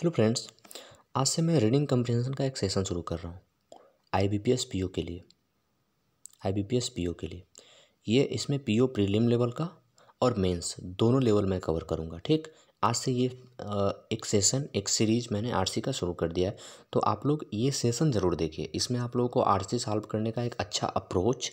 Hello friends आज से मैं रीडिंग कंप्रिहेंशन का एक सेशन शुरू कर रहा हूँ I B P S P O के लिए I B P S P O के लिए ये इसमें पी ओ प्रीलिम लेवल का और मेंस दोनों लेवल में कवर करूँगा ठीक आज से ये एक सेशन एक सीरीज मैंने आर सी का शुरू कर दिया है तो आप लोग ये सेशन ज़रूर देखिए इसमें आप लोगों को आर सी सॉल्व करने का एक अच्छा अप्रोच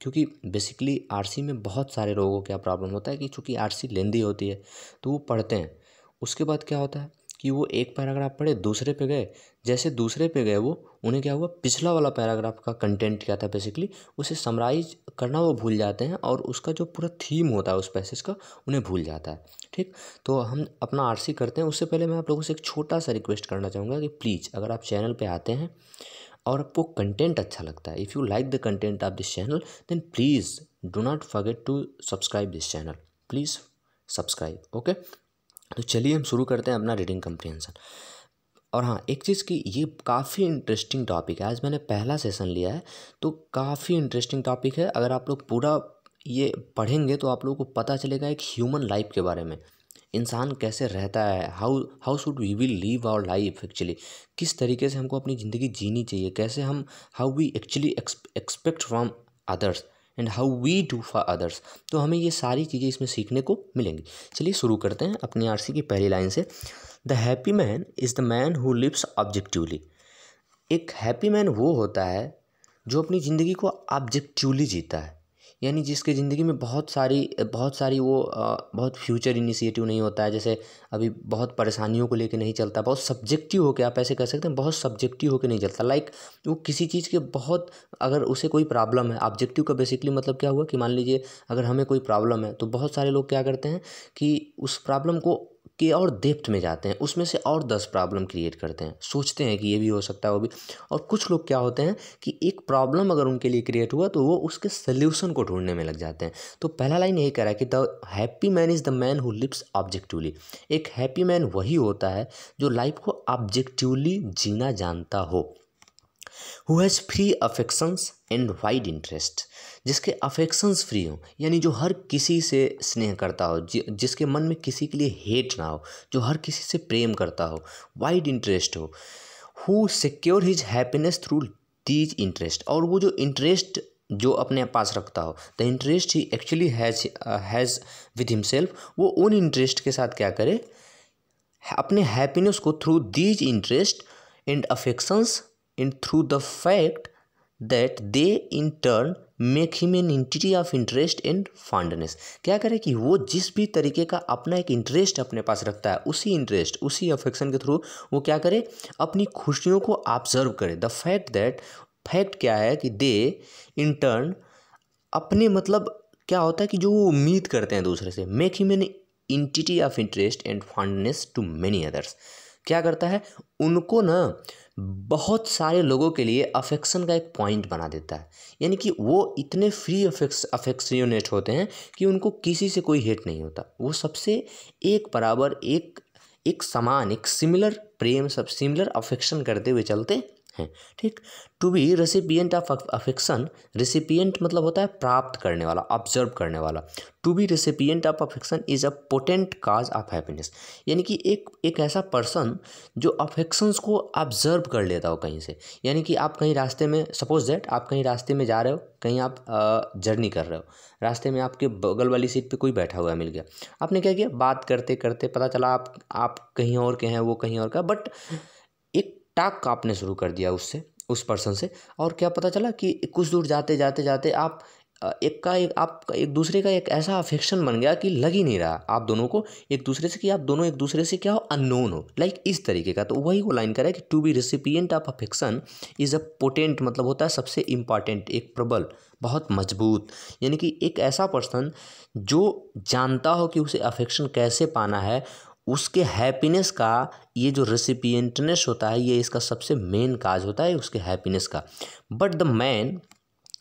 क्योंकि बेसिकली आर सी में बहुत सारे लोगों को क्या प्रॉब्लम होता है कि चूँकि आर सी लेंदी होती है तो वो पढ़ते हैं उसके बाद क्या होता है कि वो एक पैराग्राफ पढ़े दूसरे पे गए जैसे दूसरे पे गए वो उन्हें क्या हुआ पिछला वाला पैराग्राफ का कंटेंट क्या था बेसिकली उसे समराइज करना वो भूल जाते हैं और उसका जो पूरा थीम होता है उस पैसेज का उन्हें भूल जाता है ठीक तो हम अपना आर करते हैं उससे पहले मैं आप लोगों से एक छोटा सा रिक्वेस्ट करना चाहूँगा कि प्लीज़ अगर आप चैनल पर आते हैं और आपको कंटेंट अच्छा लगता है if you like the content of this channel then please do not forget to subscribe this channel please subscribe okay तो चलिए हम शुरू करते हैं अपना रीडिंग कम्प्रीहेंसन और हाँ एक चीज़ की ये काफ़ी इंटरेस्टिंग टॉपिक है आज मैंने पहला सेशन लिया है तो काफ़ी इंटरेस्टिंग टॉपिक है अगर आप लोग पूरा ये पढ़ेंगे तो आप लोगों को पता चलेगा एक ह्यूमन लाइफ के बारे में इंसान कैसे रहता है how how should we will live our life actually किस तरीके से हमको अपनी ज़िंदगी जीनी चाहिए कैसे हम how we actually expect from others and how we do for others तो हमें ये सारी चीज़ें इसमें सीखने को मिलेंगी चलिए शुरू करते हैं अपनी आरसी की पहली लाइन से the happy man is the man who lives objectively एक हैप्पी मैन वो होता है जो अपनी ज़िंदगी को ऑब्जेक्टिवली जीता है यानी जिसके ज़िंदगी में बहुत सारी बहुत सारी वो बहुत फ्यूचर इनिशिएटिव नहीं होता है जैसे अभी बहुत परेशानियों को लेकर नहीं चलता बहुत सब्जेक्टिव होकर आप ऐसे कह सकते हैं बहुत सब्जेक्टिव होकर नहीं चलता लाइक वो किसी चीज़ के बहुत अगर उसे कोई प्रॉब्लम है ऑब्जेक्टिव का बेसिकली मतलब क्या हुआ कि मान लीजिए अगर हमें कोई प्रॉब्लम है तो बहुत सारे लोग क्या करते हैं कि उस प्रॉब्लम को के और डेप्थ में जाते हैं उसमें से और दस प्रॉब्लम क्रिएट करते हैं सोचते हैं कि ये भी हो सकता है वो भी और कुछ लोग क्या होते हैं कि एक प्रॉब्लम अगर उनके लिए क्रिएट हुआ तो वो उसके सल्यूशन को ढूंढने में लग जाते हैं तो पहला लाइन यही कह रहा है कि the happy man is the man who lives objectively एक हैप्पी मैन वही होता है जो लाइफ को ऑब्जेक्टिवली जीना जानता हो who has free affections and wide interest जिसके अफेक्शंस फ्री हों यानी जो हर किसी से स्नेह करता हो जि, जिसके मन में किसी के लिए हेट ना हो जो हर किसी से प्रेम करता हो वाइड इंटरेस्ट हो who secure his happiness through these interest और वो जो इंटरेस्ट जो अपने पास रखता हो द इंटरेस्ट ही actually has has with himself वो उन इंटरेस्ट के साथ क्या करे अपने हैप्पीनेस को through these interest and affections and through the fact that they in turn make him an entity of interest and fondness क्या करें कि वो जिस भी तरीके का अपना एक इंटरेस्ट अपने पास रखता है उसी इंटरेस्ट उसी अफेक्शन के थ्रू वो क्या करे अपनी खुशियों को ऑब्जर्व करे द फैक्ट दैट फैक्ट क्या है कि दे इन टर्न अपने मतलब क्या होता है कि जो वो उम्मीद करते हैं दूसरे से make him an entity of interest and fondness to many others क्या करता है उनको ना बहुत सारे लोगों के लिए अफेक्शन का एक पॉइंट बना देता है यानी कि वो इतने फ्री अफेक्स अफेक्शनेट होते हैं कि उनको किसी से कोई हेट नहीं होता वो सबसे एक बराबर एक एक समान एक सिमिलर प्रेम सब सिमिलर अफेक्शन करते हुए चलते हैं ठीक to be recipient of affection recipient मतलब होता है प्राप्त करने वाला ऑब्जर्व करने वाला to be recipient of affection is a potent cause of happiness यानी कि एक एक ऐसा पर्सन जो अफेक्शंस को ऑब्जर्व कर लेता हो कहीं से यानी कि आप कहीं रास्ते में सपोज दैट आप कहीं रास्ते में जा रहे हो कहीं आप जर्नी कर रहे हो रास्ते में आपके बगल वाली सीट पे कोई बैठा हुआ है मिल गया आपने क्या किया बात करते करते पता चला आप आप कहीं और के हैं वो कहीं और का बट टाक आपने शुरू कर दिया उससे उस पर्सन से और क्या पता चला कि कुछ दूर जाते जाते जाते आप एक का एक आप एक दूसरे का एक ऐसा अफेक्शन बन गया कि लग ही नहीं रहा आप दोनों को एक दूसरे से कि आप दोनों एक दूसरे से क्या हो अननोन हो लाइक इस तरीके का तो वही वो लाइन करा है कि to be recipient of affection is a potent मतलब होता है सबसे इम्पॉर्टेंट एक प्रबल बहुत मजबूत यानी कि एक ऐसा पर्सन जो जानता हो कि उसे अफेक्शन कैसे पाना है उसके हैप्पीनेस का ये जो रेसिपियंटनेस होता है ये इसका सबसे मेन काज होता है उसके हैप्पीनेस का but the man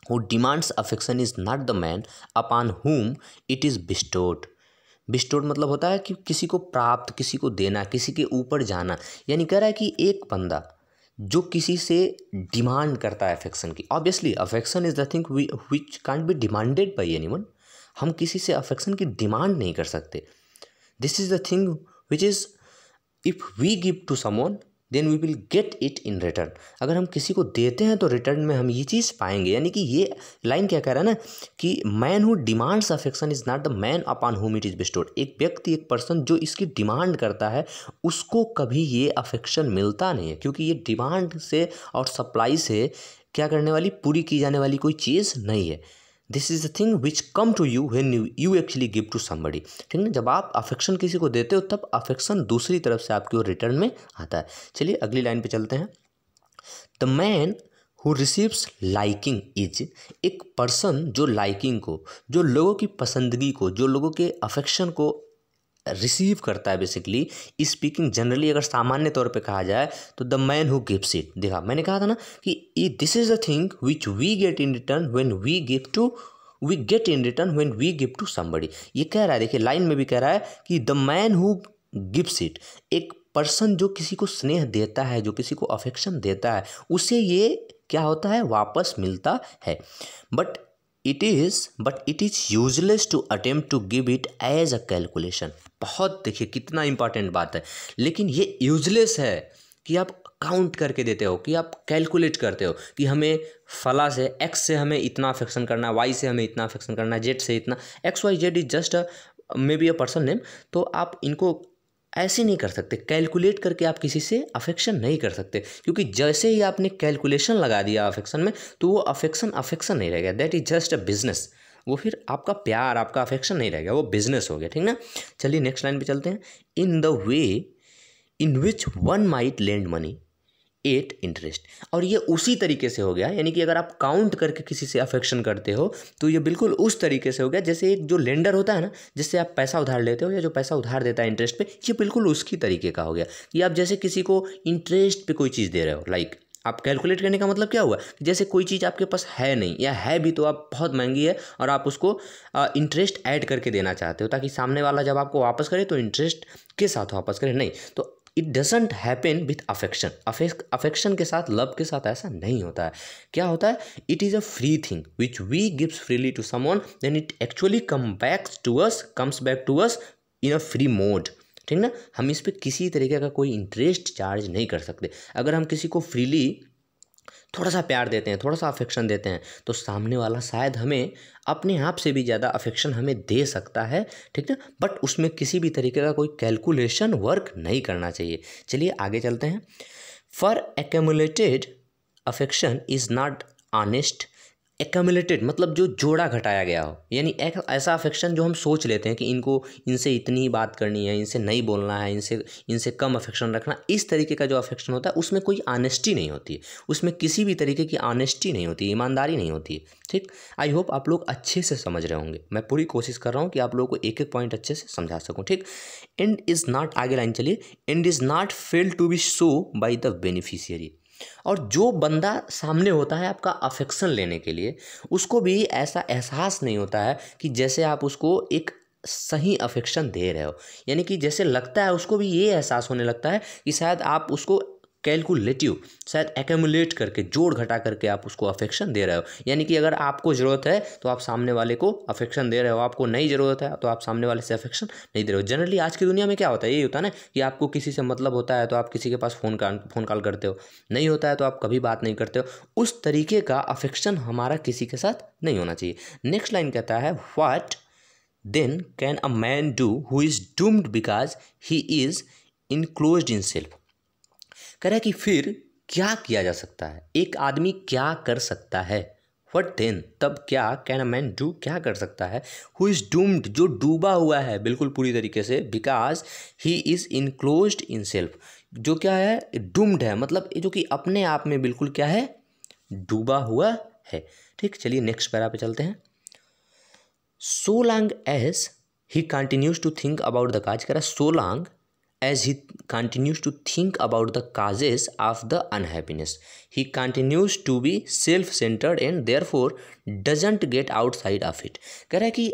who demands affection is not the man upon whom it is bestowed bestowed मतलब होता है कि किसी को प्राप्त किसी को देना किसी के ऊपर जाना यानी कह रहा है कि एक बंदा जो किसी से डिमांड करता है अफेक्शन की obviously affection is the thing which can't be demanded by any हम किसी से अफेक्शन की डिमांड नहीं कर सकते this is the thing which is if we give to someone then we will get it in return अगर हम किसी को देते हैं तो रिटर्न में हम ये चीज़ पाएंगे यानी कि ये लाइन क्या कह रहा है ना कि man who demands affection is not the man upon whom it is bestowed एक व्यक्ति एक पर्सन जो इसकी डिमांड करता है उसको कभी ये अफेक्शन मिलता नहीं है क्योंकि ये डिमांड से और सप्लाई से क्या करने वाली पूरी की जाने वाली कोई चीज़ नहीं है this is the thing which come to you when you you actually give to somebody ठीक है जब आप अफेक्शन किसी को देते हो तब अफेक्शन दूसरी तरफ से आपकी ओर रिटर्न में आता है चलिए अगली लाइन पे चलते हैं the man who receives liking is एक पर्सन जो लाइकिंग को जो लोगों की पसंदगी को जो लोगों के अफेक्शन को रिसीव करता है बेसिकली स्पीकिंग जनरली अगर सामान्य तौर पे कहा जाए तो the man who gives it देखा मैंने कहा था ना कि this is a thing which we get in return when we give to we get in return when we give to somebody ये कह रहा है देखिए लाइन में भी कह रहा है कि the man who gives it एक पर्सन जो किसी को स्नेह देता है जो किसी को अफेक्शन देता है उसे ये क्या होता है वापस मिलता है but it is but it is useless to attempt to give it as a calculation बहुत देखिए कितना इंपॉर्टेंट बात है लेकिन ये यूजलेस है कि आप काउंट करके देते हो कि आप कैलकुलेट करते हो कि हमें फला से एक्स से हमें इतना फैक्शन करना है वाई से हमें इतना फैक्शन करना है जेड से इतना X Y Z is just may be a person name तो आप इनको ऐसे नहीं कर सकते कैलकुलेट करके आप किसी से अफेक्शन नहीं कर सकते क्योंकि जैसे ही आपने कैलकुलेशन लगा दिया अफेक्शन में तो वो अफेक्शन अफेक्शन नहीं रहेगा that is just a business वो फिर आपका प्यार आपका अफेक्शन नहीं रहेगा वो बिजनेस हो गया ठीक ना चलिए नेक्स्ट लाइन पे चलते हैं in the way in which one might lend money at interest और ये उसी तरीके से हो गया यानी कि अगर आप काउंट करके किसी से अफेक्शन करते हो तो ये बिल्कुल उस तरीके से हो गया जैसे एक जो लेंडर होता है ना जिससे आप पैसा उधार लेते हो या जो पैसा उधार देता है इंटरेस्ट पे ये बिल्कुल उसकी तरीके का हो गया कि आप जैसे किसी को इंटरेस्ट पे कोई चीज़ दे रहे हो लाइक आप कैलकुलेट करने का मतलब क्या हुआ जैसे कोई चीज़ आपके पास है नहीं या है भी तो आप बहुत महंगी है और आप उसको इंटरेस्ट ऐड करके देना चाहते हो ताकि सामने वाला जब आपको वापस करे तो इंटरेस्ट के साथ वापस करे नहीं तो it doesn't happen with affection affection के साथ लव के साथ ऐसा नहीं होता है क्या होता है it is a free thing which we gives freely to someone then it actually come back to us comes back to us in a free mode ठीक ना हम इस पर किसी तरीके का कोई इंटरेस्ट चार्ज नहीं कर सकते अगर हम किसी को फ्रीली थोड़ा सा प्यार देते हैं थोड़ा सा अफेक्शन देते हैं तो सामने वाला शायद हमें अपने आप से भी ज़्यादा अफेक्शन हमें दे सकता है ठीक है बट उसमें किसी भी तरीके का कोई कैलकुलेशन वर्क नहीं करना चाहिए चलिए आगे चलते हैं for accumulated affection is not honest accumulated मतलब जो जोड़ा घटाया गया हो यानी एक ऐसा अफेक्शन जो हम सोच लेते हैं कि इनको इनसे इतनी ही बात करनी है इनसे नहीं बोलना है इनसे इनसे कम अफेक्शन रखना इस तरीके का जो अफेक्शन होता है उसमें कोई ऑनेस्टी नहीं होती है उसमें किसी भी तरीके की ऑनेस्टी नहीं होती ईमानदारी नहीं होती ठीक आई होप आप लोग अच्छे से समझ रहे होंगे मैं पूरी कोशिश कर रहा हूँ कि आप लोगों को एक एक पॉइंट अच्छे से समझा सकूँ ठीक एंड इज़ नॉट आगे लाइन चलिए and is not fail to be show by the beneficiary और जो बंदा सामने होता है आपका अफेक्शन लेने के लिए उसको भी ऐसा एहसास नहीं होता है कि जैसे आप उसको एक सही अफेक्शन दे रहे हो यानी कि जैसे लगता है उसको भी ये एहसास होने लगता है कि शायद आप उसको कैलकुलेटिव शायद एकमुलेट करके जोड़ घटा करके आप उसको अफेक्शन दे रहे हो यानी कि अगर आपको ज़रूरत है तो आप सामने वाले को अफेक्शन दे रहे हो आपको नहीं ज़रूरत है तो आप सामने वाले से अफेक्शन नहीं दे रहे हो जनरली आज की दुनिया में क्या होता है यही होता है ना कि आपको किसी से मतलब होता है तो आप किसी के पास फ़ोन का फ़ोन कॉल करते हो नहीं होता है तो आप कभी बात नहीं करते हो उस तरीके का अफेक्शन हमारा किसी के साथ नहीं होना चाहिए नेक्स्ट लाइन कहता है what then can a man do who is doomed because he is enclose in self कह रहा है कि फिर क्या किया जा सकता है एक आदमी क्या कर सकता है वट देन तब क्या कैन अ मैन डू क्या कर सकता है हु इज़ डूम्ड जो डूबा हुआ है बिल्कुल पूरी तरीके से because he is enclose in self जो क्या है डूम्ड है मतलब जो कि अपने आप में बिल्कुल क्या है डूबा हुआ है ठीक चलिए नेक्स्ट पैरा पे चलते हैं so long as he continues to think about the cause करा so long as he continues to think about the causes of the unhappiness. He continues to be self-centered and therefore doesn't get outside of it. कह रहा है कि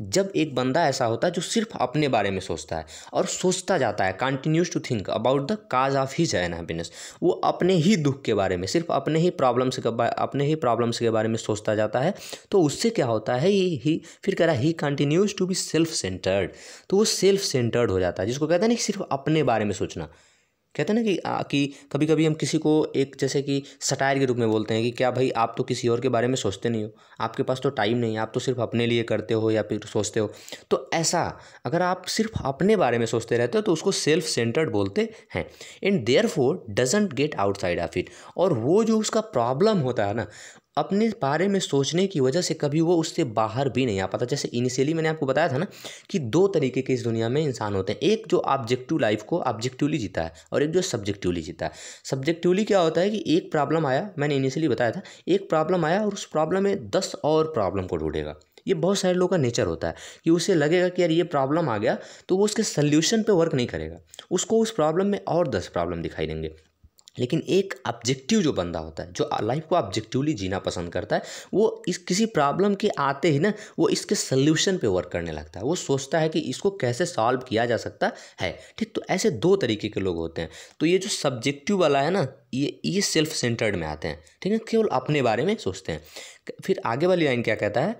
जब एक बंदा ऐसा होता है जो सिर्फ अपने बारे में सोचता है और सोचता जाता है continues to think about the cause of his unhappiness वो अपने ही दुख के बारे में सिर्फ अपने ही प्रॉब्लम्स के अपने ही प्रॉब्लम्स के बारे में सोचता जाता है तो उससे क्या होता है ही, ही फिर कह रहा है he continues to be self centred तो वो सेल्फ सेंटर्ड हो जाता है जिसको कहते हैं ना सिर्फ अपने बारे में सोचना कहते हैं ना कि आ, कि कभी कभी हम किसी को एक जैसे कि सटायर के रूप में बोलते हैं कि क्या भाई आप तो किसी और के बारे में सोचते नहीं हो आपके पास तो टाइम नहीं है आप तो सिर्फ अपने लिए करते हो या फिर सोचते हो तो ऐसा अगर आप सिर्फ अपने बारे में सोचते रहते हो तो उसको सेल्फ सेंटर्ड बोलते हैं and therefore doesn't get outside of it और वो जो उसका प्रॉब्लम होता है ना अपने बारे में सोचने की वजह से कभी वो उससे बाहर भी नहीं आ पाता जैसे इनिशियली मैंने आपको बताया था ना कि दो तरीके के इस दुनिया में इंसान होते हैं एक जो ऑब्जेक्टिव लाइफ को ऑब्जेक्टिवली जीता है और एक जो सब्जेक्टिवली जीता है सब्जेक्टिवली क्या होता है कि एक प्रॉब्लम आया मैंने इनिशियली बताया था एक प्रॉब्लम आया और उस प्रॉब्लम में दस और प्रॉब्लम को ढूंढेगा ये बहुत सारे लोगों का नेचर होता है कि उसे लगेगा कि यार ये प्रॉब्लम आ गया तो वो उसके सल्यूशन पे वर्क नहीं करेगा उसको उस प्रॉब्लम में और दस प्रॉब्लम दिखाई देंगे लेकिन एक ऑब्जेक्टिव जो बंदा होता है जो लाइफ को ऑब्जेक्टिवली जीना पसंद करता है वो इस किसी प्रॉब्लम के आते ही ना वो इसके सल्यूशन पे वर्क करने लगता है वो सोचता है कि इसको कैसे सॉल्व किया जा सकता है ठीक तो ऐसे दो तरीके के लोग होते हैं तो ये जो सब्जेक्टिव वाला है ना ये ये सेल्फ सेंटर्ड में आते हैं ठीक है केवल अपने बारे में सोचते हैं फिर आगे वाली लाइन क्या कहता है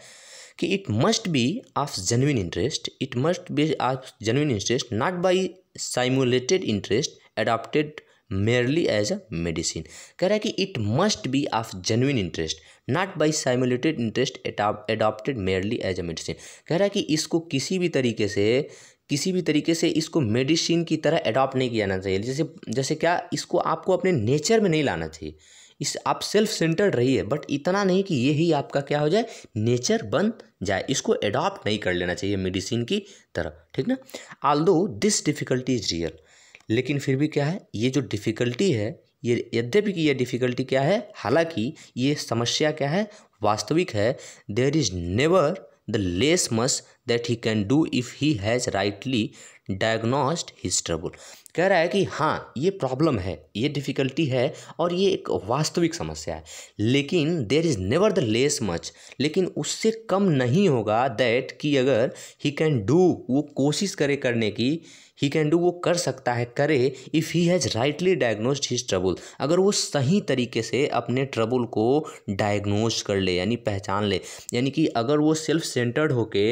कि it must be of genuine interest it must be of genuine interest not by simulated interest adopted merely as a medicine कह रहा है कि it must be of genuine interest not by simulated interest adopted merely as a medicine कह रहा है कि इसको किसी भी तरीके से किसी भी तरीके से इसको मेडिसिन की तरह अडॉप्ट नहीं किया जाना चाहिए जैसे जैसे क्या इसको आपको अपने नेचर में नहीं लाना चाहिए इस आप सेल्फ सेंटर्ड रहिए बट इतना नहीं कि ये ही आपका क्या हो जाए नेचर बन जाए इसको एडॉप्ट नहीं कर लेना चाहिए मेडिसिन की तरह ठीक ना आल दो दिस डिफिकल्टी इज रियल लेकिन फिर भी क्या है ये जो डिफ़िकल्टी है ये यद्यपि कि यह डिफ़िकल्टी क्या है हालांकि ये समस्या क्या है वास्तविक है there is nevertheless much that he can do if he has rightly diagnosed his trouble कह रहा है कि हाँ ये प्रॉब्लम है ये डिफ़िकल्टी है और ये एक वास्तविक समस्या है लेकिन there is nevertheless much लेकिन उससे कम नहीं होगा दैट कि अगर ही कैन डू वो कोशिश करे करने की ही कैन डू वो कर सकता है करे if he has rightly diagnose his trouble अगर वो सही तरीके से अपने ट्रबल को डायग्नोज कर ले यानी पहचान ले यानी कि अगर वो सेल्फ सेंटर्ड होके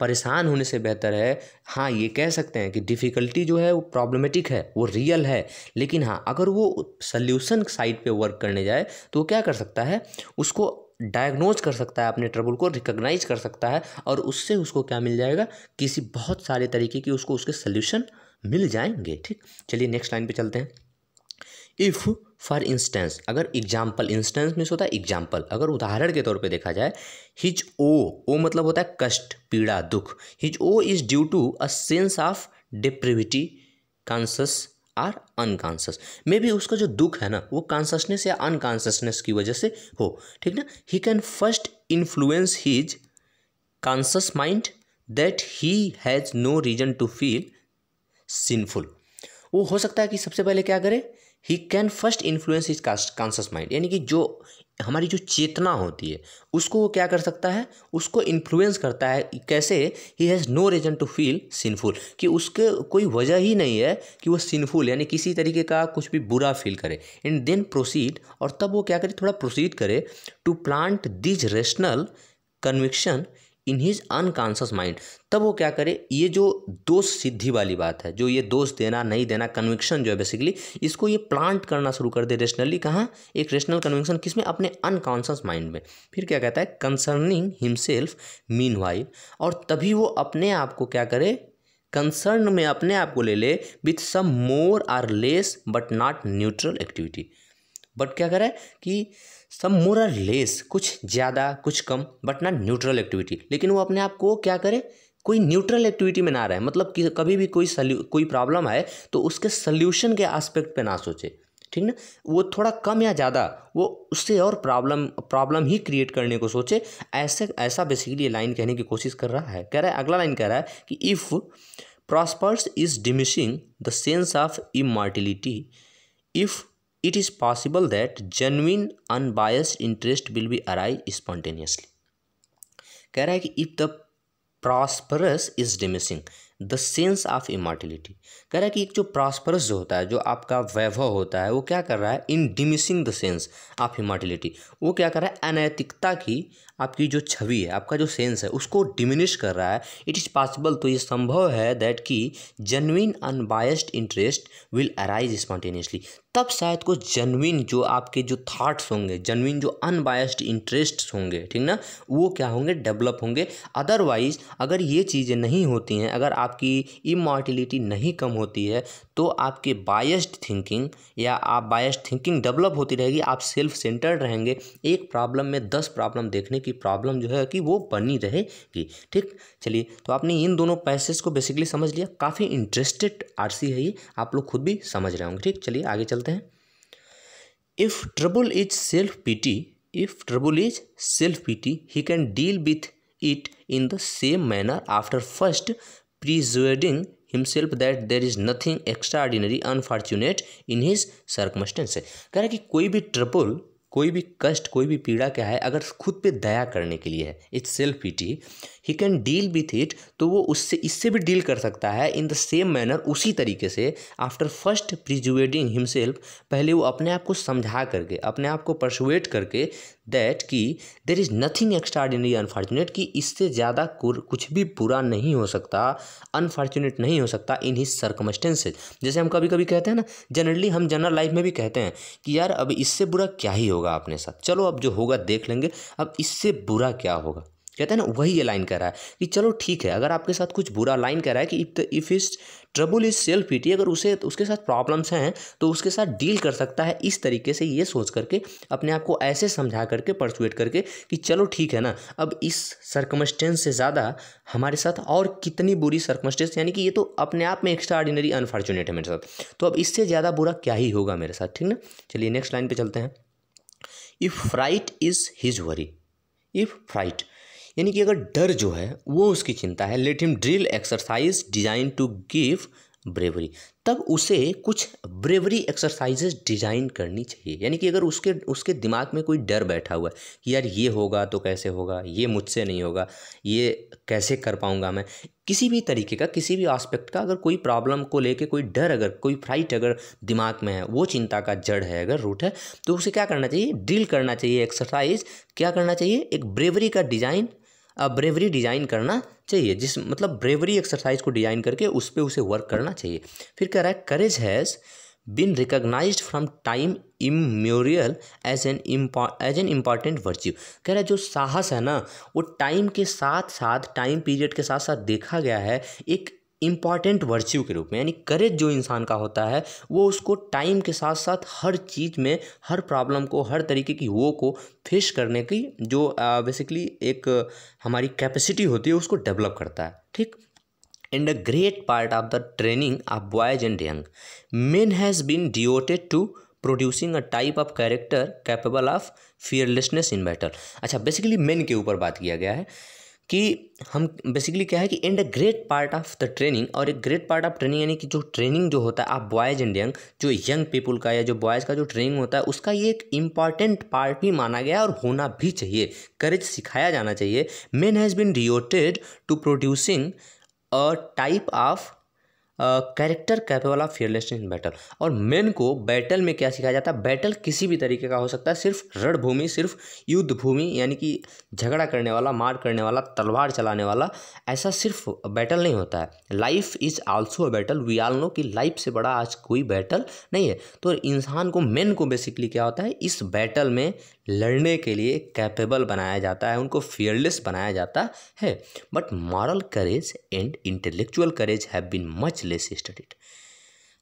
परेशान होने से बेहतर है हाँ ये कह सकते हैं कि डिफ़िकल्टी जो है वो प्रॉब्लमेटिक है वो रियल है लेकिन हाँ अगर वो सल्यूशन साइड पे वर्क करने जाए तो वो क्या कर सकता है उसको डायग्नोज कर सकता है अपने ट्रबल को रिकग्नाइज कर सकता है और उससे उसको क्या मिल जाएगा किसी बहुत सारे तरीके की उसको उसके सोल्यूशन मिल जाएंगे ठीक चलिए नेक्स्ट लाइन पे चलते हैं इफ़ फॉर इंस्टेंस अगर एग्जाम्पल इंस्टेंस मीन्स होता है एग्जाम्पल अगर उदाहरण के तौर पे देखा जाए हिज ओ ओ मतलब होता है कष्ट पीड़ा दुख his woe is due to a sense of depravity conscious or unconscious मे भी उसका जो दुख है ना वो कॉन्शसनेस या अनकॉन्शसनेस की वजह से हो ठीक ना he can first influence his conscious mind that he has no reason to feel sinful वो हो सकता है कि सबसे पहले क्या करे he can first influence his conscious mind यानी कि जो हमारी जो चेतना होती है उसको वो क्या कर सकता है उसको इन्फ्लुएंस करता है कैसे he has no reason to feel sinful कि उसके कोई वजह ही नहीं है कि वो सिनफुल यानी किसी तरीके का कुछ भी बुरा फील करे एंड देन प्रोसीड और तब वो क्या करे थोड़ा प्रोसीड करे to plant this rational conviction in his unconscious mind तब वो क्या करे ये जो दोष सिद्धि वाली बात है जो ये दोष देना नहीं देना कन्विक्शन जो है बेसिकली इसको ये प्लांट करना शुरू कर दे रेशनली कहाँ एक रेशनल कन्विक्शन किस में अपने अनकॉन्शस माइंड में फिर क्या कहता है कंसर्निंग हिमसेल्फ मीन और तभी वो अपने आप को क्या करे कंसर्न में अपने आप को ले ले with some more or less but not neutral activity but क्या करे कि सम मोर आर लेस कुछ ज़्यादा कुछ कम बट नॉट न्यूट्रल एक्टिविटी लेकिन वो अपने आप को क्या करे कोई न्यूट्रल एक्टिविटी में ना रहे मतलब कि कभी भी कोई कोई प्रॉब्लम आए तो उसके सल्यूशन के आस्पेक्ट पे ना सोचे ठीक ना वो थोड़ा कम या ज़्यादा वो उससे और प्रॉब्लम प्रॉब्लम ही क्रिएट करने को सोचे ऐसे ऐसा बेसिकली लाइन कहने की कोशिश कर रहा है कह रहा है अगला लाइन कह रहा है कि if prosperous is diminishing the sense of immortality if it is possible that genuine unbiased interest will be arise spontaneously कह रहा है कि if the prosperous is diminishing the sense of immortality कह रहा है कि एक जो प्रॉस्परस जो होता है जो आपका वैभव होता है वो क्या कर रहा है in diminishing the sense of immortality वो क्या कर रहा है अनैतिकता की आपकी जो छवि है आपका जो सेंस है उसको डिमिनिश कर रहा है इट इज़ पॉसिबल तो ये संभव है दैट कि genuine unbiased interest will arise spontaneously तब शायद को जेनविन जो आपके जो थाट्स होंगे जेनविन जो अनबायस्ड इंटरेस्ट होंगे ठीक ना वो क्या होंगे डेवलप होंगे अदरवाइज अगर ये चीज़ें नहीं होती हैं अगर आपकी इमोर्टिलिटी नहीं कम होती है तो आपके बायस्ड थिंकिंग या आप बायस्ड थिंकिंग डेवलप होती रहेगी आप सेल्फ सेंटर्ड रहेंगे एक प्रॉब्लम में दस प्रॉब्लम देखने की प्रॉब्लम जो है कि वो बनी रहेगी ठीक चलिए तो आपने इन दोनों पैसेज को बेसिकली समझ लिया काफ़ी इंटरेस्टेड आर है ये आप लोग खुद भी समझ रहे होंगे ठीक चलिए आगे चलते हैं if trouble is self pity if trouble is self pity he can deal with it in the same manner after first persuading himself that there is nothing extraordinary unfortunate in his circumstance कह रहे कि कोई भी trouble कोई भी कष्ट कोई भी पीड़ा क्या है अगर खुद पे दया करने के लिए है it's self pity he can deal with it तो वो उससे इससे भी डील कर सकता है इन द सेम मैनर उसी तरीके से आफ्टर फर्स्ट प्रिजुएटिंग हिमसेल्फ पहले वो अपने आप को समझा करके अपने आप को परसुएट करके दैट कि there is nothing extraordinary unfortunate कि इससे ज़्यादा कुछ भी बुरा नहीं हो सकता अनफॉर्चुनेट नहीं हो सकता इन ही सर्कमस्टेंसेज जैसे हम कभी कभी कहते हैं ना जनरली हम जनरल लाइफ में भी कहते हैं कि यार अब इससे बुरा क्या ही होगा अपने साथ चलो अब जो होगा देख लेंगे अब इससे बुरा क्या होगा कहते हैं ना वही ये लाइन कह रहा है कि चलो ठीक है अगर आपके साथ कुछ बुरा लाइन कह रहा है कि if if is trouble is self pity अगर उसे उसके साथ प्रॉब्लम्स हैं तो उसके साथ डील कर सकता है इस तरीके से ये सोच करके अपने आप को ऐसे समझा करके परसुएट करके कि चलो ठीक है ना अब इस सर्कमस्टेंस से ज़्यादा हमारे साथ और कितनी बुरी सर्कमस्टेंस यानी कि ये तो अपने आप में एक्स्ट्रा ऑर्डिनरी अनफॉर्चुनेट है मेरे साथ तो अब इससे ज़्यादा बुरा क्या ही होगा मेरे साथ ठीक ना चलिए नेक्स्ट लाइन पर चलते हैं if fright is his worry if fright यानी कि अगर डर जो है वो उसकी चिंता है let him drill exercise design to give bravery तब उसे कुछ ब्रेवरी एक्सरसाइजेस डिजाइन करनी चाहिए यानी कि अगर उसके उसके दिमाग में कोई डर बैठा हुआ है कि यार ये होगा तो कैसे होगा ये मुझसे नहीं होगा ये कैसे कर पाऊँगा मैं किसी भी तरीके का किसी भी आस्पेक्ट का अगर कोई प्रॉब्लम को लेके कोई डर अगर कोई फ्राइट अगर दिमाग में है वो चिंता का जड़ है अगर रूट है तो उसे क्या करना चाहिए डील करना चाहिए एक्सरसाइज क्या करना चाहिए एक ब्रेवरी का डिजाइन ब्रेवरी डिजाइन करना चाहिए जिस मतलब ब्रेवरी एक्सरसाइज को डिजाइन करके उस पर उसे वर्क करना चाहिए फिर कह रहा है courage has been recognized from time as an an as an important virtue कह रहा है जो साहस है ना वो टाइम के साथ साथ टाइम पीरियड के साथ साथ देखा गया है एक इम्पॉर्टेंट वर्च्यू के रूप में यानी करेज जो इंसान का होता है वो उसको टाइम के साथ साथ हर चीज़ में हर प्रॉब्लम को हर तरीके की वो को फेस करने की जो बेसिकली एक हमारी कैपेसिटी होती है उसको डेवलप करता है ठीक and a great part of the training of boys and young men has been devoted to producing a type of character capable of fearlessness in battle अच्छा बेसिकली मेन के ऊपर बात किया गया है कि हम बेसिकली क्या है कि and a great part of the training और एक ग्रेट पार्ट ऑफ ट्रेनिंग यानी कि जो ट्रेनिंग जो होता है आप बॉयज़ एंड यंग जो यंग पीपल का या जो बॉयज़ का जो ट्रेनिंग होता है उसका ये एक इम्पॉर्टेंट पार्ट भी माना गया और होना भी चाहिए करेज सिखाया जाना चाहिए men has been devoted to producing a type of character capable of fearlessness in battle और मेन को बैटल में क्या सिखाया जाता है बैटल किसी भी तरीके का हो सकता है सिर्फ रणभूमि सिर्फ युद्ध भूमि यानी कि झगड़ा करने वाला मार करने वाला तलवार चलाने वाला ऐसा सिर्फ बैटल नहीं होता है life is also a battle we all know कि लाइफ से बड़ा आज कोई बैटल नहीं है तो इंसान को मेन को बेसिकली क्या होता है इस बैटल में लड़ने के लिए कैपेबल बनाया जाता है उनको फियरलेस बनाया जाता है but moral courage and intellectual courage have been much less studied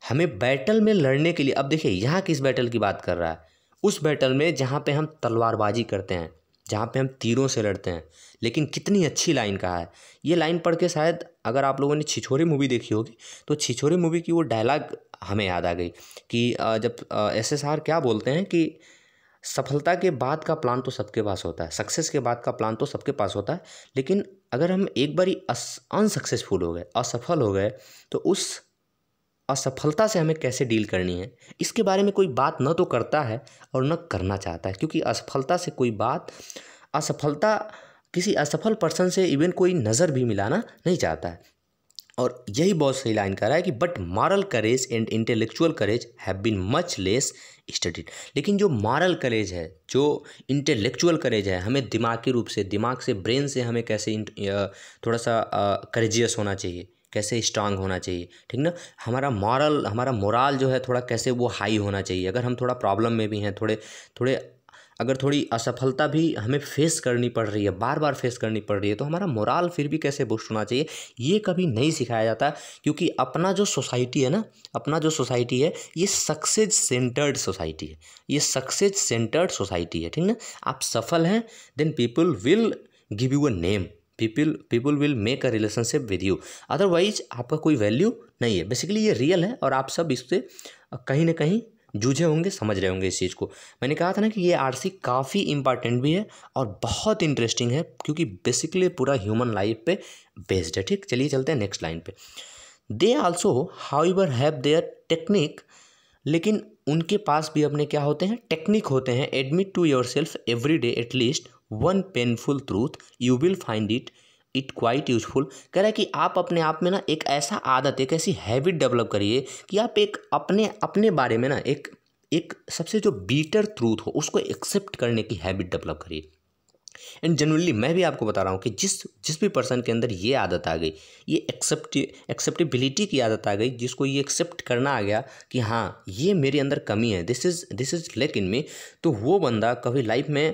हमें बैटल में लड़ने के लिए अब देखिए यहाँ किस बैटल की बात कर रहा है उस बैटल में जहाँ पे हम तलवारबाजी करते हैं जहाँ पे हम तीरों से लड़ते हैं लेकिन कितनी अच्छी लाइन कहा है ये लाइन पढ़ के शायद अगर आप लोगों ने छिछोरे मूवी देखी होगी तो छिछोरे मूवी की वो डायलॉग हमें याद आ गई कि जब एसएसआर क्या बोलते हैं कि सफलता के बाद का प्लान तो सबके पास होता है सक्सेस के बाद का प्लान तो सबके पास होता है लेकिन अगर हम एक ही अनसक्सेसफुल हो गए असफल हो गए तो उस असफलता से हमें कैसे डील करनी है इसके बारे में कोई बात न तो करता है और न करना चाहता है क्योंकि असफलता से कोई बात असफलता किसी असफल पर्सन से इवन कोई नज़र भी मिलाना नहीं चाहता है और यही बहुत सही लाइन कह रहा है कि but moral courage and intellectual courage have been much less studied लेकिन जो मॉरल करेज है जो इंटेलेक्चुअल करेज है हमें दिमागी रूप से दिमाग से ब्रेन से हमें कैसे थोड़ा सा करेजियस होना चाहिए कैसे स्ट्रांग होना चाहिए ठीक ना हमारा मॉरल हमारा मोराल जो है थोड़ा कैसे वो हाई होना चाहिए अगर हम थोड़ा प्रॉब्लम में भी हैं थोड़े थोड़े अगर थोड़ी असफलता भी हमें फेस करनी पड़ रही है बार बार फेस करनी पड़ रही है तो हमारा मोराल फिर भी कैसे बुस्ट होना चाहिए ये कभी नहीं सिखाया जाता क्योंकि अपना जो सोसाइटी है ना अपना जो सोसाइटी है ये सक्सेस सेंटर्ड सोसाइटी है ये सक्सेस सेंटर्ड सोसाइटी है ठीक ना आप सफल हैं then people will give you a name people people will make a relationship with you otherwise आपका कोई वैल्यू नहीं है बेसिकली ये रियल है और आप सब इससे कहीं ना कहीं जूझे होंगे समझ रहे होंगे इस चीज़ को मैंने कहा था ना कि ये आरसी काफ़ी इंपॉर्टेंट भी है और बहुत इंटरेस्टिंग है क्योंकि बेसिकली पूरा ह्यूमन लाइफ पे बेस्ड है ठीक चलिए चलते हैं नेक्स्ट लाइन पे they also your have their technique लेकिन उनके पास भी अपने क्या होते हैं टेक्निक होते हैं admit to yourself every day at least one painful truth you will find it it quite useful कह रहा है कि आप अपने आप में ना एक ऐसा आदत एक ऐसी हैबिट डेवलप करिए कि आप एक अपने अपने बारे में ना एक एक सबसे जो बीटर ट्रूथ हो उसको एक्सेप्ट करने की हैबिट डेवलप करिए एंड जनरली मैं भी आपको बता रहा हूँ कि जिस जिस भी पर्सन के अंदर ये आदत आ गई ये एक्सेप्ट एक्सेप्टेबिलिटी की आदत आ गई जिसको ये एक्सेप्ट करना आ गया कि हाँ ये मेरे अंदर कमी है this is this is lack in me तो वो बंदा कभी लाइफ में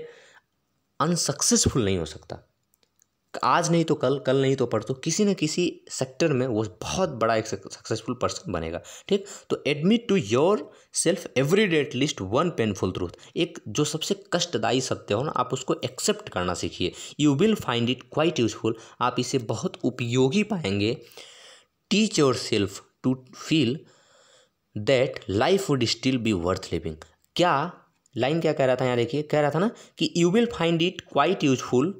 अनसक्सेसफुल नहीं हो सकता आज नहीं तो कल कल नहीं तो परसों किसी न किसी सेक्टर में वो बहुत बड़ा एक सक्सेसफुल पर्सन बनेगा ठीक तो admit to yourself every day at least one painful truth एक जो सबसे कष्टदायी सत्य हो ना आप उसको एक्सेप्ट करना सीखिए you will find it quite useful आप इसे बहुत उपयोगी पाएंगे teach yourself to feel that life would still be worth living क्या लाइन क्या कह रहा था यहाँ देखिए कह रहा था ना कि you will find it quite useful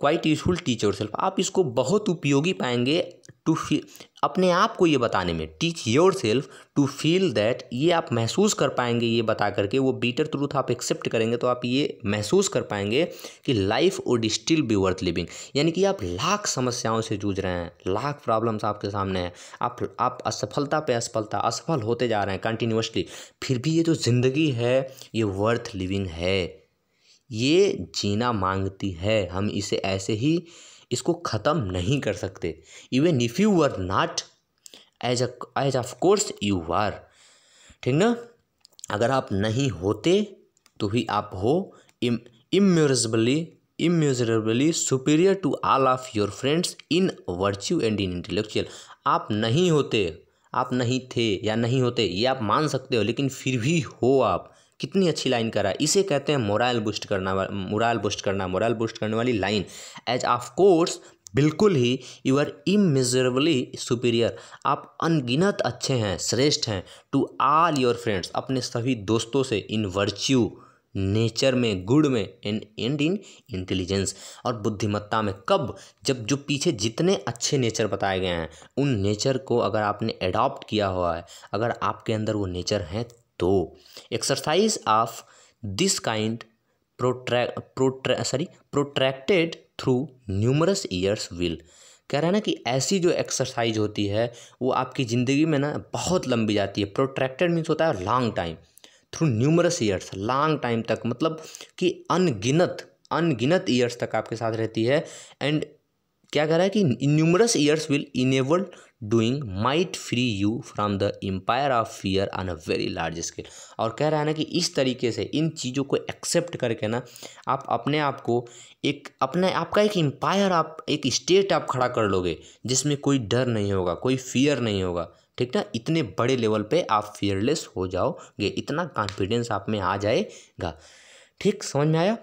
quite useful teach yourself आप इसको बहुत उपयोगी पाएंगे टू फील अपने आप को ये बताने में teach yourself to feel that ये आप महसूस कर पाएंगे ये बता करके वो बीटर ट्रूथ आप एक्सेप्ट करेंगे तो आप ये महसूस कर पाएंगे कि life would still be worth living यानी कि आप लाख समस्याओं से जूझ रहे हैं लाख प्रॉब्लम्स आपके सामने हैं आप आप असफलता पे असफलता असफल होते जा रहे हैं कंटिन्यूसली फिर भी ये जो ज़िंदगी है ये वर्थ लिविंग है ये जीना मांगती है हम इसे ऐसे ही इसको ख़त्म नहीं कर सकते even if you are not as as of course you are ठीक ना अगर आप नहीं होते तो भी आप हो इम immeasurably immeasurably superior to all of your friends in virtue and in intellectual आप नहीं होते आप नहीं थे या नहीं होते ये आप मान सकते हो लेकिन फिर भी हो आप कितनी अच्छी लाइन करा है इसे कहते हैं मोरल बूस्ट करना मोरल बूस्ट करना मोरल बूस्ट करने वाली लाइन एज ऑफ कोर्स बिल्कुल ही यू आर इमेजरेबली सुपीरियर आप अनगिनत अच्छे हैं श्रेष्ठ हैं टू ऑल योर फ्रेंड्स अपने सभी दोस्तों से इन वर्च्यू नेचर में गुड में एंड एंड इन इंटेलिजेंस और बुद्धिमत्ता में कब जब जो पीछे जितने अच्छे नेचर बताए गए हैं उन नेचर को अगर आपने एडॉप्ट किया हुआ है अगर आपके अंदर वो नेचर हैं दो exercise of this kind sorry protracted through numerous years will कह रहे हैं ना कि ऐसी जो एक्सरसाइज होती है वो आपकी ज़िंदगी में ना बहुत लंबी जाती है प्रोट्रैक्टेड मीन्स होता है long time through numerous years long time तक मतलब कि अनगिनत अनगिनत ईयर्स तक आपके साथ रहती है एंड क्या कह रहा है कि numerous years will enable doing might free you from the empire of fear on a very large scale और कह रहा है ना कि इस तरीके से इन चीज़ों को एक्सेप्ट करके ना आप अपने आप को एक अपने आपका एक एम्पायर आप एक स्टेट आप खड़ा कर लोगे जिसमें कोई डर नहीं होगा कोई फियर नहीं होगा ठीक ना इतने बड़े लेवल पे आप फियरलेस हो जाओगे इतना कॉन्फिडेंस आप में आ जाएगा ठीक समझ में आया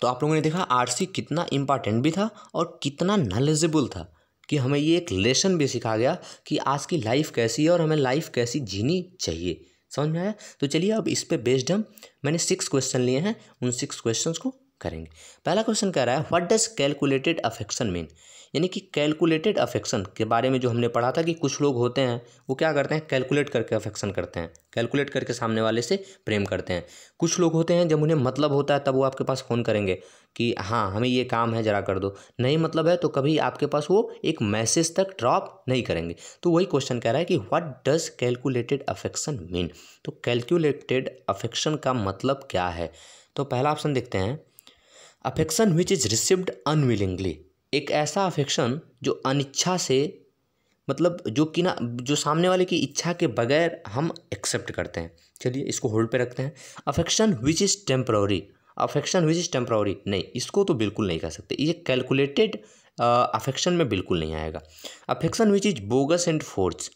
तो आप लोगों ने देखा आरसी कितना इम्पॉर्टेंट भी था और कितना नॉलेजेबल था कि हमें ये एक लेसन भी सिखा गया कि आज की लाइफ कैसी है और हमें लाइफ कैसी जीनी चाहिए समझ में आया तो चलिए अब इस पर बेस्ड हम मैंने सिक्स क्वेश्चन लिए हैं उन सिक्स क्वेश्चंस को करेंगे पहला क्वेश्चन कह रहा है what does calculated affection mean यानी कि कैलकुलेटेड अफेक्शन के बारे में जो हमने पढ़ा था कि कुछ लोग होते हैं वो क्या करते हैं कैलकुलेट करके अफेक्शन करते हैं कैलकुलेट करके सामने वाले से प्रेम करते हैं कुछ लोग होते हैं जब उन्हें मतलब होता है तब वो आपके पास फ़ोन करेंगे कि हाँ हमें ये काम है ज़रा कर दो नहीं मतलब है तो कभी आपके पास वो एक मैसेज तक ड्रॉप नहीं करेंगे तो वही क्वेश्चन कह रहा है कि what does calculated affection mean तो कैलकुलेटेड अफेक्शन का मतलब क्या है तो पहला ऑप्शन देखते हैं affection which is received unwillingly एक ऐसा अफेक्शन जो अनिच्छा से मतलब जो कि ना जो सामने वाले की इच्छा के बगैर हम एक्सेप्ट करते हैं चलिए इसको होल्ड पे रखते हैं affection which is temporary affection which is temporary नहीं इसको तो बिल्कुल नहीं कह सकते ये कैलकुलेटेड अफेक्शन में बिल्कुल नहीं आएगा affection which is bogus and force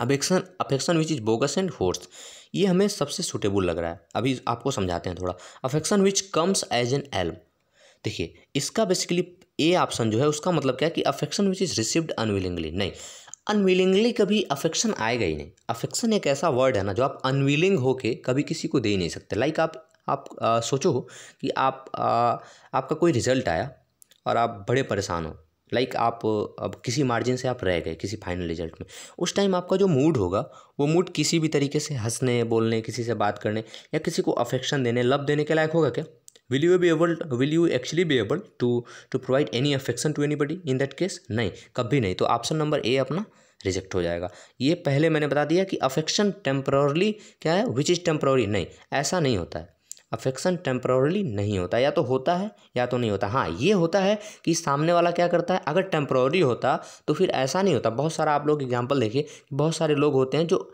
affection affection which is bogus and force ये हमें सबसे सुटेबल लग रहा है अभी आपको समझाते हैं थोड़ा affection which comes as an एल्ब देखिए इसका बेसिकली ए ऑप्शन जो है उसका मतलब क्या है कि affection which is received unwillingly नहीं अनविलिंगली कभी अफेक्शन आएगा ही नहीं अफेक्शन एक ऐसा वर्ड है ना जो आप अनविलिंग होके कभी किसी को दे ही नहीं सकते लाइक आप आप आ, सोचो कि आप आ, आपका कोई रिज़ल्ट आया और आप बड़े परेशान हो लाइक आप अब किसी मार्जिन से आप रह गए किसी फाइनल रिजल्ट में उस टाइम आपका जो मूड होगा वो मूड किसी भी तरीके से हंसने बोलने किसी से बात करने या किसी को अफेक्शन देने लव देने के लायक होगा क्या you be be will you actually actually be to to provide any affection to anybody in that case नहीं कभी नहीं तो ऑप्शन नंबर ए अपना रिजेक्ट हो जाएगा ये पहले मैंने बता दिया कि अफेक्शन टेम्प्रोरली क्या है विच इज़ टेम्प्रोरी नहीं ऐसा नहीं होता है अफेक्शन टेम्प्रोरली नहीं होता या तो होता है या तो नहीं होता हाँ ये होता है कि सामने वाला क्या करता है अगर टेम्प्रोरी होता तो फिर ऐसा नहीं होता बहुत सारा आप लोग एग्जाम्पल देखिए बहुत सारे लोग होते हैं जो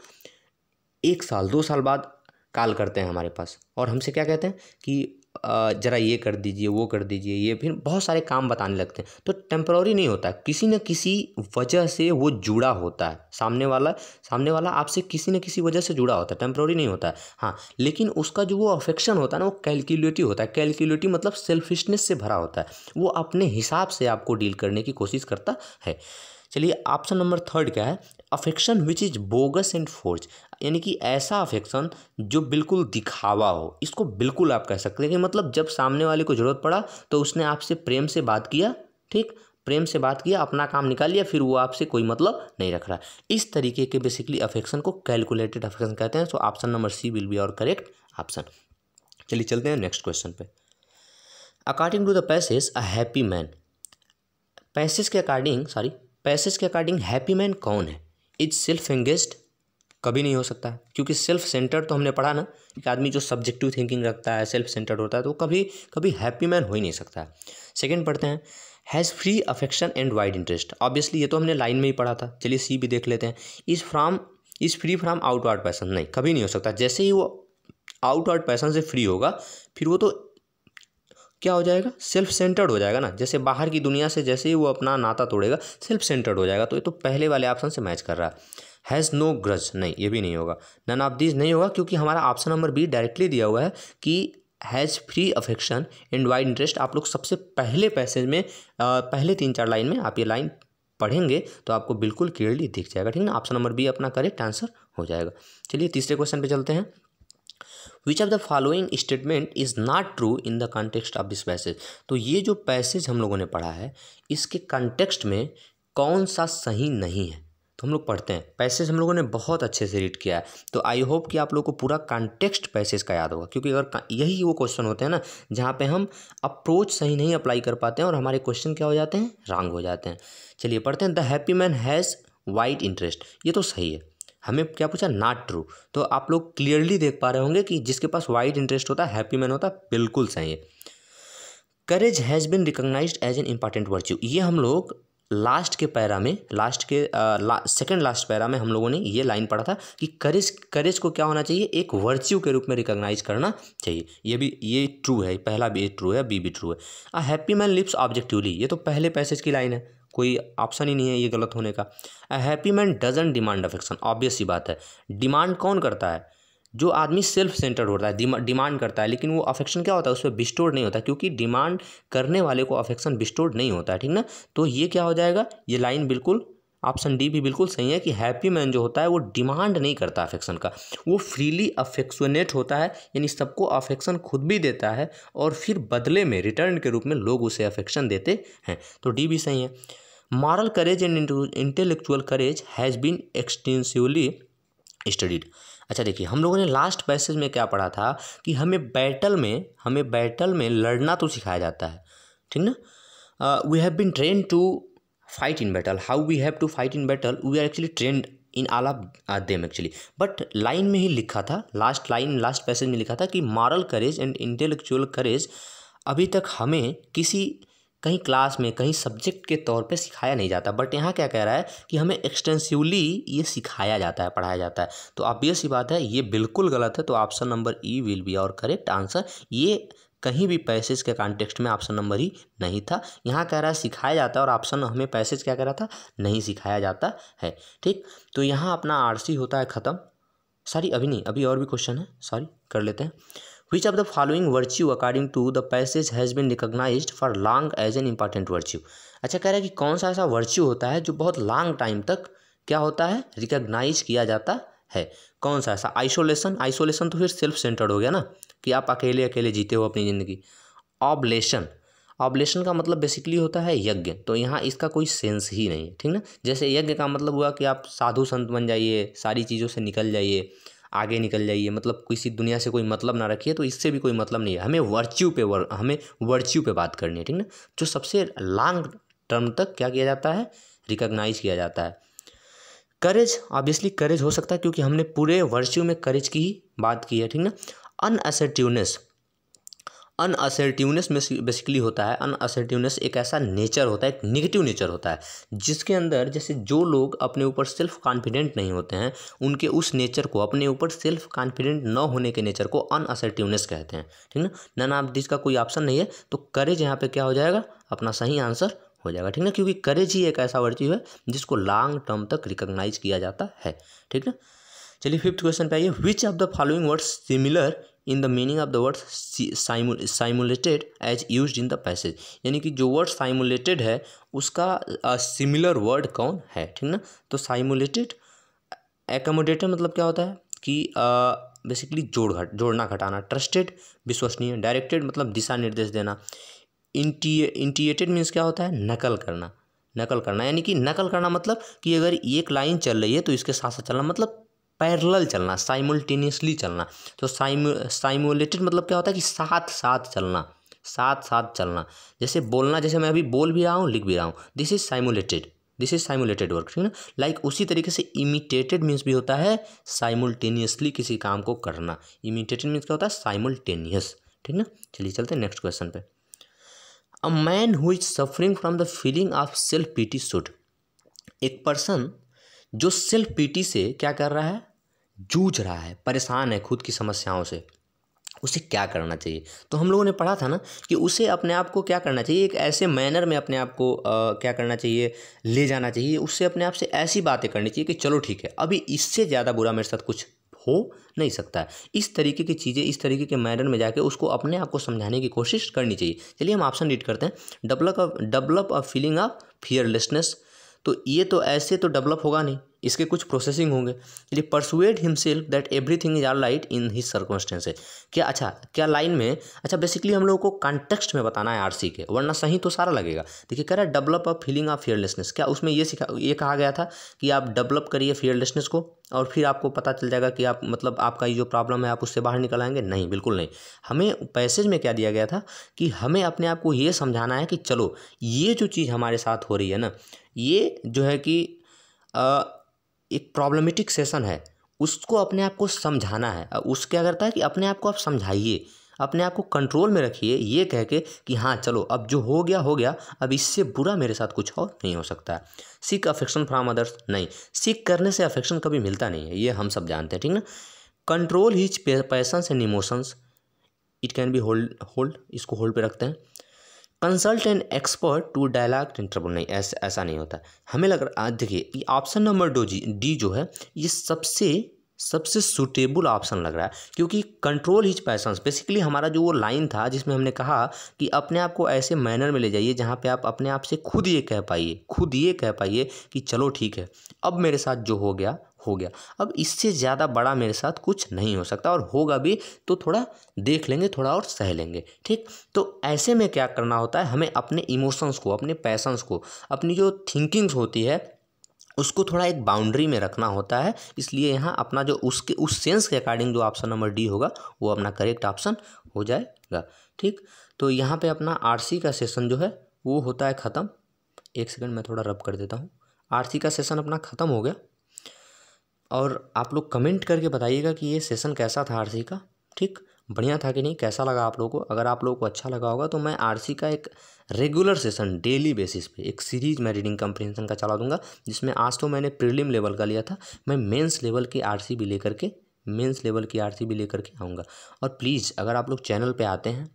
एक साल दो साल बाद कॉल करते हैं हमारे पास और हमसे क्या कहते हैं कि ज़रा ये कर दीजिए वो कर दीजिए ये फिर बहुत सारे काम बताने लगते हैं तो टेम्प्रोरी नहीं होता किसी न किसी वजह से वो जुड़ा होता है सामने वाला सामने वाला आपसे किसी न किसी वजह से जुड़ा होता है टेम्प्रोरी नहीं होता है हाँ लेकिन उसका जो वो अफेक्शन होता है ना वो कैलकुलेटिव होता है कैलकुलेटिव मतलब सेल्फिशनेस से भरा होता है वो अपने हिसाब से आपको डील करने की कोशिश करता है चलिए ऑप्शन नंबर थर्ड क्या है affection which is bogus and forge यानी कि ऐसा अफेक्शन जो बिल्कुल दिखावा हो इसको बिल्कुल आप कह सकते हैं कि मतलब जब सामने वाले को ज़रूरत पड़ा तो उसने आपसे प्रेम से बात किया ठीक प्रेम से बात किया अपना काम निकाल लिया फिर वो आपसे कोई मतलब नहीं रख रहा इस तरीके के बेसिकली अफेक्शन को कैलकुलेटेड अफेक्शन कहते हैं so option number C will be और करेक्ट ऑप्शन चलिए चलते हैं नेक्स्ट क्वेश्चन पे according to the passage a happy man passage के अकॉर्डिंग सॉरी पैसेज के अकॉर्डिंग हैप्पी मैन कौन है इज सेल्फ एंगेस्ड कभी नहीं हो सकता क्योंकि सेल्फ सेंटर्ड तो हमने पढ़ा ना कि आदमी जो सब्जेक्टिव थिंकिंग रखता है सेल्फ सेंटर्ड होता है तो कभी कभी हैप्पी मैन हो ही नहीं सकता सेकेंड पढ़ते हैं has free affection and wide interest obviously ये तो हमने लाइन में ही पढ़ा था चलिए सी भी देख लेते हैं is from is free from outward passion नहीं कभी नहीं हो सकता जैसे ही वो आउटवर्ड पैसन से फ्री होगा फिर वो तो क्या हो जाएगा सेल्फ सेंटर्ड हो जाएगा ना जैसे बाहर की दुनिया से जैसे ही वो अपना नाता तोड़ेगा सेल्फ सेंटर्ड हो जाएगा तो ये तो पहले वाले ऑप्शन से मैच कर रहा है हैज़ नो ग्रज नहीं ये भी नहीं होगा नन ऑफ दिस नहीं होगा क्योंकि हमारा ऑप्शन नंबर बी डायरेक्टली दिया हुआ है कि has free affection and wide interest आप लोग सबसे पहले पैसेज में आ, पहले तीन चार लाइन में आप ये लाइन पढ़ेंगे तो आपको बिल्कुल क्लियरली दिख जाएगा ठीक है ना ऑप्शन नंबर बी अपना करेक्ट आंसर हो जाएगा चलिए तीसरे क्वेश्चन पे चलते हैं which of the following statement is not true in the context of this passage तो ये जो पैसेज हम लोगों ने पढ़ा है इसके कॉन्टेक्स्ट में कौन सा सही नहीं है तो हम लोग पढ़ते हैं पैसेज हम लोगों ने बहुत अच्छे से रीड किया है तो आई होप कि आप लोगों को पूरा कॉन्टेक्स्ट पैसेज का याद होगा क्योंकि अगर यही वो क्वेश्चन होते हैं ना जहाँ पे हम अप्रोच सही नहीं अप्लाई कर पाते हैं और हमारे क्वेश्चन क्या हो जाते हैं रॉन्ग हो जाते हैं चलिए पढ़ते हैं the happy man has wide interest ये तो सही है हमें क्या पूछा नॉट ट्रू तो आप लोग क्लियरली देख पा रहे होंगे कि जिसके पास वाइड इंटरेस्ट होता है हैप्पी मैन होता है बिल्कुल सही है courage has been recognize as an important virtue ये हम लोग लास्ट के पैरा में लास्ट के सेकेंड लास्ट पैरा में हम लोगों ने ये लाइन पढ़ा था कि करेज करेज को क्या होना चाहिए एक वर्च्यू के रूप में रिकोगनाइज करना चाहिए ये भी ये ट्रू है पहला भी ट्रू है बी भी ट्रू है a happy man lives objectively ये तो पहले पैसेज की लाइन है कोई ऑप्शन ही नहीं है ये गलत होने का a happy man doesn't demand affection obvious ही बात है डिमांड कौन करता है जो आदमी सेल्फ सेंटर्ड होता है डिमांड करता है लेकिन वो अफेक्शन क्या होता है उस पर बिस्टोर्ड नहीं होता क्योंकि डिमांड करने वाले को अफेक्शन बिस्टोर्ड नहीं होता है ठीक ना तो ये क्या हो जाएगा ये लाइन बिल्कुल ऑप्शन डी भी बिल्कुल सही है कि हैप्पी मैन जो होता है वो डिमांड नहीं करता अफेक्शन का वो फ्रीली अफेक्शनेट होता है यानी सबको अफेक्शन खुद भी देता है और फिर बदले में रिटर्न के रूप में लोग उसे अफेक्शन देते हैं तो डी भी सही है moral courage and intellectual courage has been extensively studied अच्छा देखिए हम लोगों ने लास्ट पैसेज में क्या पढ़ा था कि हमें बैटल में हमें बैटल में लड़ना तो सिखाया जाता है ठीक ना we have been train to fight in battle how we have to fight in battle we are actually trained in all of them actually but line में ही लिखा था लास्ट लाइन लास्ट पैसेज में लिखा था कि moral courage and intellectual courage अभी तक हमें किसी कहीं क्लास में कहीं सब्जेक्ट के तौर पे सिखाया नहीं जाता बट यहाँ क्या कह रहा है कि हमें एक्सटेंसिवली ये सिखाया जाता है पढ़ाया जाता है तो ऑब्वियस ही बात है ये बिल्कुल गलत है तो option number E will be और करेक्ट आंसर ये कहीं भी पैसेज के कॉन्टेक्स्ट में ऑप्शन नंबर ही नहीं था यहाँ कह रहा है सिखाया जाता है और ऑप्शन हमें पैसेज क्या कह रहा था नहीं सिखाया जाता है ठीक तो यहाँ अपना आरसी होता है ख़त्म सॉरी अभी नहीं अभी और भी क्वेश्चन है सॉरी कर लेते हैं which of the following virtue according to the passage has been recognize for long as an important virtue अच्छा कह रहा है कि कौन सा ऐसा वर्च्यू होता है जो बहुत लॉन्ग टाइम तक क्या होता है रिकग्नाइज किया जाता है कौन सा ऐसा आइसोलेशन आइसोलेशन तो फिर सेल्फ सेंटर्ड हो गया ना कि आप अकेले अकेले जीते हो अपनी ज़िंदगी ऑबलेशन ऑबलेशन का मतलब बेसिकली होता है यज्ञ तो यहाँ इसका कोई सेंस ही नहीं है ठीक ना जैसे यज्ञ का मतलब हुआ कि आप साधु संत बन जाइए सारी चीज़ों से निकल जाइए आगे निकल जाइए मतलब किसी दुनिया से कोई मतलब ना रखिए तो इससे भी कोई मतलब नहीं है हमें वर्च्यू पे वर, हमें वर्च्यू पे बात करनी है ठीक ना जो सबसे लॉन्ग टर्म तक क्या किया जाता है रिकग्नाइज किया जाता है करेज ऑब्वियसली करेज हो सकता है क्योंकि हमने पूरे वर्च्यू में करेज की ही बात की है ठीक ना अनअसर्टिवनेस अनअसर्टिवनेस में बेसिकली होता है अनअसर्टिवनेस एक ऐसा नेचर होता है एक निगेटिव नेचर होता है जिसके अंदर जैसे जो लोग अपने ऊपर सेल्फ कॉन्फिडेंट नहीं होते हैं उनके उस नेचर को अपने ऊपर सेल्फ कॉन्फिडेंट न होने के नेचर को अनअसर्टिवनेस कहते हैं ठीक ना नन ऑफ दिस का कोई ऑप्शन नहीं है तो करेज यहाँ पर क्या हो जाएगा अपना सही आंसर हो जाएगा ठीक ना क्योंकि करेज ही एक ऐसा वर्च्यू है जिसको लॉन्ग टर्म तक रिकोगनाइज किया जाता है ठीक ना चलिए फिफ्थ क्वेश्चन पे आइए which of the following words similar in the meaning of the word simulated as use in the passage यानी कि जो वर्ड साइमुलेटेड है उसका सिमिलर वर्ड कौन है ठीक ना तो साइमुलेटेड एकोमोडेटेड मतलब क्या होता है कि बेसिकली जोड़ घट जोड़ना घटाना ट्रस्टेड विश्वसनीय डायरेक्टेड मतलब दिशा निर्देश देना इंटी इंटीएटेड मीन्स क्या होता है नकल करना नकल करना यानी कि नकल करना मतलब कि अगर एक लाइन चल रही है तो इसके साथ साथ चलना मतलब पैरल चलना साइमल्टेनियसली चलना तो साइम साइमुलेटेड मतलब क्या होता है कि साथ साथ चलना साथ साथ चलना जैसे बोलना जैसे मैं अभी बोल भी रहा हूँ लिख भी रहा हूँ this is simulated this is simulated work ठीक है ना लाइक उसी तरीके से इमिटेटेड मीन्स भी होता है साइमुलटेनियसली किसी काम को करना इमिटेटेड मीन्स क्या होता है साइमुलटेनियस ठीक ना चलिए चलते हैं नेक्स्ट क्वेश्चन पे a man who is suffering from the feeling of self pity should एक पर्सन जो सेल्फ पीटी से क्या कर रहा है जूझ रहा है परेशान है खुद की समस्याओं से उसे क्या करना चाहिए तो हम लोगों ने पढ़ा था ना कि उसे अपने आप को क्या करना चाहिए एक ऐसे मैनर में अपने आप को क्या करना चाहिए ले जाना चाहिए उससे अपने आप से ऐसी बातें करनी चाहिए कि चलो ठीक है अभी इससे ज़्यादा बुरा मेरे साथ कुछ हो नहीं सकता है इस तरीके की चीज़ें इस तरीके के मैनर में जाके उसको अपने आप को समझाने की कोशिश करनी चाहिए चलिए हम ऑप्शन रीड करते हैं develop develop a feeling of fearlessness तो ये तो ऐसे तो डेवलप होगा नहीं इसके कुछ प्रोसेसिंग होंगे ये persuade himself that everything is all right in his circumstances क्या अच्छा क्या लाइन में अच्छा बेसिकली हम लोगों को कॉन्टेक्स्ट में बताना है आर के वरना सही तो सारा लगेगा देखिए कह रहा है develop a feeling of fearlessness क्या उसमें ये सिखा ये कहा गया था कि आप डेवलप करिए फेयरलेसनेस को और फिर आपको पता चल जाएगा कि आप मतलब आपका ये जो प्रॉब्लम है आप उससे बाहर निकल आएंगे नहीं बिल्कुल नहीं हमें पैसेज में क्या दिया गया था कि हमें अपने आप को ये समझाना है कि चलो ये जो चीज़ हमारे साथ हो रही है ना ये जो है कि आ, एक प्रॉब्लमेटिक सेशन है उसको अपने आप को समझाना है उस क्या करता है कि अपने आप को आप समझाइए अपने आप को कंट्रोल में रखिए ये कह के कि हाँ चलो अब जो हो गया हो गया अब इससे बुरा मेरे साथ कुछ और नहीं हो सकता है सीख अफेक्शन फ्राम अदर्स नहीं सीख करने से अफेक्शन कभी मिलता नहीं है ये हम सब जानते हैं ठीक ना control his passions and emotions it can be hold hold इसको होल्ड पे रखते हैं consult an expert to dialogue interview नहीं ऐसा ऐसा नहीं होता हमें लग रहा देखिए ये ऑप्शन नंबर डो जी डी जो है ये सबसे सबसे सुटेबल ऑप्शन लग रहा है क्योंकि कंट्रोल हिज पैसन बेसिकली हमारा जो वो लाइन था जिसमें हमने कहा कि अपने आप को ऐसे मैनर में ले जाइए जहाँ पे आप अपने आप से खुद ये कह पाइए खुद ये कह पाइए कि चलो ठीक है अब मेरे साथ जो हो गया हो गया अब इससे ज़्यादा बड़ा मेरे साथ कुछ नहीं हो सकता और होगा भी तो थोड़ा देख लेंगे थोड़ा और सह लेंगे ठीक तो ऐसे में क्या करना होता है हमें अपने इमोशंस को अपने पैसन्स को अपनी जो थिंकिंग्स होती है उसको थोड़ा एक बाउंड्री में रखना होता है इसलिए यहाँ अपना जो उसके उस सेंस के अकॉर्डिंग जो ऑप्शन नंबर डी होगा वो अपना करेक्ट ऑप्शन हो जाएगा ठीक तो यहाँ पे अपना आरसी का सेशन जो है वो होता है ख़त्म एक सेकंड मैं थोड़ा रब कर देता हूँ आरसी का सेशन अपना ख़त्म हो गया और आप लोग कमेंट करके बताइएगा कि ये सेशन कैसा था आरसी का ठीक बढ़िया था कि नहीं कैसा लगा आप लोगों को अगर आप लोगों को अच्छा लगा होगा तो मैं आरसी का एक रेगुलर सेशन डेली बेसिस पे एक सीरीज मैं रीडिंग कंप्रीहेंशन का चला दूंगा जिसमें आज तो मैंने प्रीलिम लेवल का लिया था मैं मेंस लेवल की आर भी लेकर के मेन्स लेवल की आर भी लेकर के आऊँगा और प्लीज़ अगर आप लोग चैनल पर आते हैं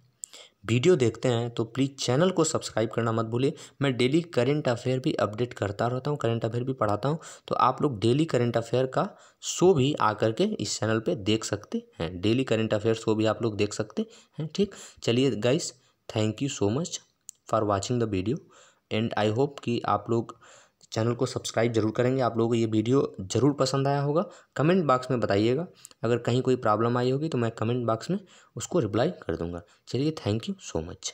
वीडियो देखते हैं तो प्लीज़ चैनल को सब्सक्राइब करना मत भूलिए मैं डेली करंट अफेयर भी अपडेट करता रहता हूँ करंट अफेयर भी पढ़ाता हूँ तो आप लोग डेली करंट अफेयर का शो भी आकर के इस चैनल पे देख सकते हैं डेली करंट अफेयर शो भी आप लोग देख सकते हैं ठीक चलिए guys thank you so much for watching the video and I hope कि आप लोग चैनल को सब्सक्राइब जरूर करेंगे आप लोगों को ये वीडियो ज़रूर पसंद आया होगा कमेंट बॉक्स में बताइएगा अगर कहीं कोई प्रॉब्लम आई होगी तो मैं कमेंट बॉक्स में उसको रिप्लाई कर दूंगा चलिए थैंक यू सो मच